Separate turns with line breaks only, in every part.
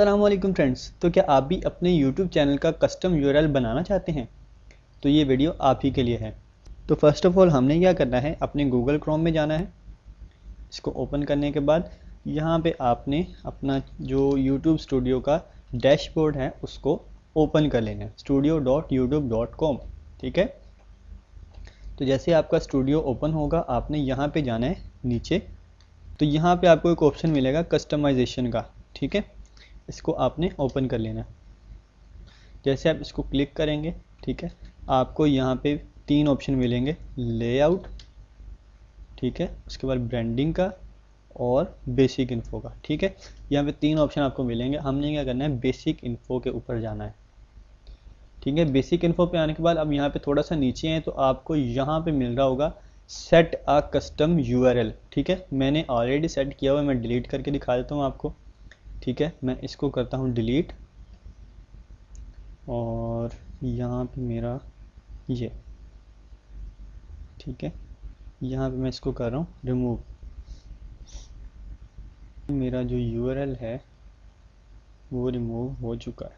Aslam friends तो क्या आप भी अपने YouTube चैनल का कस्टम यू बनाना चाहते हैं तो ये वीडियो आप ही के लिए है तो फर्स्ट ऑफ ऑल हमने क्या करना है अपने गूगल क्रोम में जाना है इसको ओपन करने के बाद यहाँ पे आपने अपना जो YouTube स्टूडियो का डैशबोर्ड है उसको ओपन कर लेना है studio dot YouTube dot com ठीक है तो जैसे आपका स्टूडियो ओपन होगा आपने यहाँ पर जाना है नीचे तो यहाँ पर आपको एक ऑप्शन मिलेगा कस्टमाइजेशन का ठीक है इसको आपने ओपन कर लेना जैसे आप इसको क्लिक करेंगे ठीक है आपको यहाँ पे तीन ऑप्शन मिलेंगे लेआउट ठीक है उसके बाद ब्रांडिंग का और बेसिक इन्फो का ठीक है यहाँ पे तीन ऑप्शन आपको मिलेंगे हमने क्या करना है बेसिक इन्फो के ऊपर जाना है ठीक है बेसिक इन्फो पे आने के बाद अब यहाँ पे थोड़ा सा नीचे हैं तो आपको यहाँ पे मिल रहा होगा सेट आ कस्टम यू ठीक है मैंने ऑलरेडी सेट किया हुआ है मैं डिलीट करके दिखा देता हूँ आपको ठीक है मैं इसको करता हूँ डिलीट और यहाँ पे मेरा ये ठीक है यहाँ पे मैं इसको कर रहा हूँ रिमूव मेरा जो यू है वो रिमूव हो चुका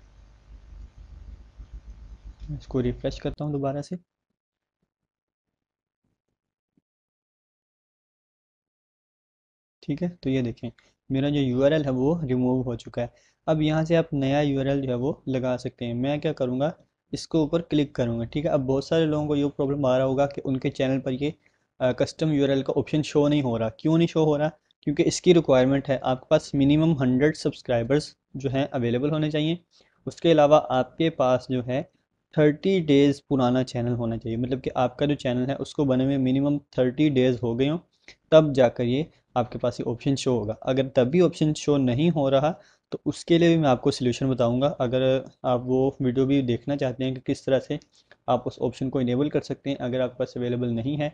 है इसको रिफ्रेश करता हूँ दोबारा से ठीक है तो ये देखें मेरा जो यू है वो रिमूव हो चुका है अब यहाँ से आप नया यू जो है वो लगा सकते हैं मैं क्या करूँगा इसको ऊपर क्लिक करूँगा ठीक है अब बहुत सारे लोगों को ये प्रॉब्लम आ रहा होगा कि उनके चैनल पर ये कस्टम यू का ऑप्शन शो नहीं हो रहा क्यों नहीं शो हो रहा क्योंकि इसकी रिक्वायरमेंट है आपके पास मिनिमम हंड्रेड सब्सक्राइबर्स जो हैं अवेलेबल होने चाहिए उसके अलावा आपके पास जो है थर्टी डेज़ पुराना चैनल होना चाहिए मतलब कि आपका जो चैनल है उसको बने में मिनिमम थर्टी डेज़ हो गए हों तब जाकर ये आपके पास ये ऑप्शन शो होगा अगर तब भी ऑप्शन शो नहीं हो रहा तो उसके लिए भी मैं आपको सोल्यूशन बताऊंगा अगर आप वो वीडियो भी देखना चाहते हैं कि किस तरह से आप उस ऑप्शन को इनेबल कर सकते हैं अगर आपके पास अवेलेबल नहीं है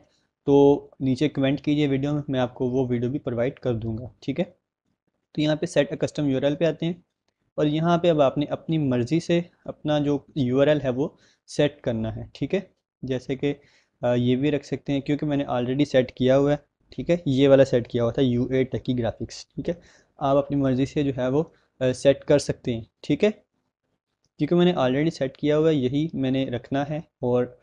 तो नीचे कमेंट कीजिए वीडियो में मैं आपको वो वीडियो भी प्रोवाइड कर दूंगा ठीक है तो यहाँ पे सेट अ कस्टम यू पे आते हैं और यहाँ पे अब आपने अपनी मर्ज़ी से अपना जो यू है वो सेट करना है ठीक है जैसे कि ये भी रख सकते हैं क्योंकि मैंने ऑलरेडी सेट किया हुआ है ठीक है ये वाला सेट किया हुआ था यू ए टकी ग्राफिक्स ठीक है आप अपनी मर्ज़ी से जो है वो सेट कर सकते हैं ठीक है क्योंकि मैंने ऑलरेडी सेट किया हुआ है यही मैंने रखना है और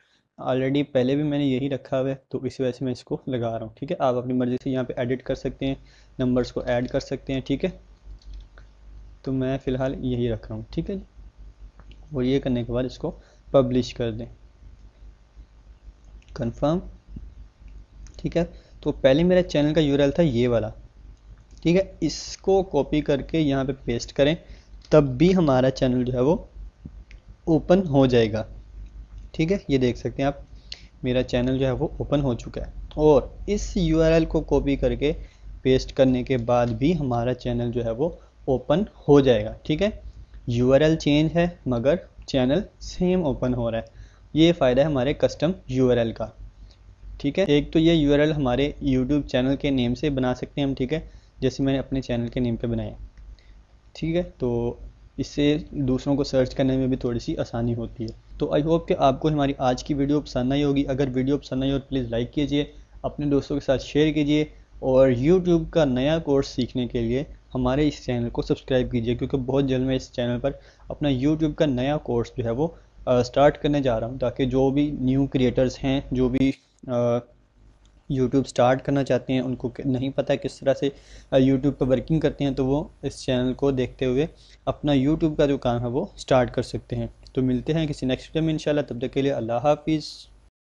ऑलरेडी पहले भी मैंने यही रखा हुआ है तो इस वजह से मैं इसको लगा रहा हूँ ठीक है आप अपनी मर्ज़ी से यहाँ पे एडिट कर सकते हैं नंबर्स को ऐड कर सकते हैं ठीक है तो मैं फ़िलहाल यही रख रहा हूँ ठीक है और ये करने के बाद इसको पब्लिश कर दें कन्फर्म ठीक है तो पहले मेरा चैनल का यूरल था ये वाला ठीक है इसको कॉपी करके यहाँ पे पेस्ट करें तब भी हमारा चैनल जो है वो ओपन हो जाएगा ठीक है ये देख सकते हैं आप मेरा चैनल जो है वो ओपन हो चुका है और इस यूआरएल को कॉपी करके पेस्ट करने के बाद भी हमारा चैनल जो है वो ओपन हो जाएगा ठीक है यूआरएल चेंज है मगर चैनल सेम ओपन हो रहा है ये फ़ायदा है हमारे कस्टम यूआरएल का ठीक है एक तो ये यू हमारे यूट्यूब चैनल के नेम से बना सकते हैं हम ठीक है जैसे मैंने अपने चैनल के नेम पर बनाया ठीक है तो इससे दूसरों को सर्च करने में भी थोड़ी सी आसानी होती है तो आई होप कि आपको हमारी आज की वीडियो पसंद आई होगी अगर वीडियो पसंद आई हो तो प्लीज़ लाइक कीजिए अपने दोस्तों के साथ शेयर कीजिए और यूट्यूब का नया कोर्स सीखने के लिए हमारे इस चैनल को सब्सक्राइब कीजिए क्योंकि बहुत जल्द मैं इस चैनल पर अपना यूट्यूब का नया कोर्स जो है वो स्टार्ट करने जा रहा हूँ ताकि जो भी न्यू क्रिएटर्स हैं जो भी यूट्यूब स्टार्ट करना चाहते हैं उनको नहीं पता किस तरह से यूट्यूब पर वर्किंग करते हैं तो वो इस चैनल को देखते हुए अपना यूट्यूब का जो काम है वो स्टार्ट कर सकते हैं तो मिलते हैं किसी नेक्स्ट वीडियो में इंशाल्लाह तब तक के लिए अल्लाह हाफिज़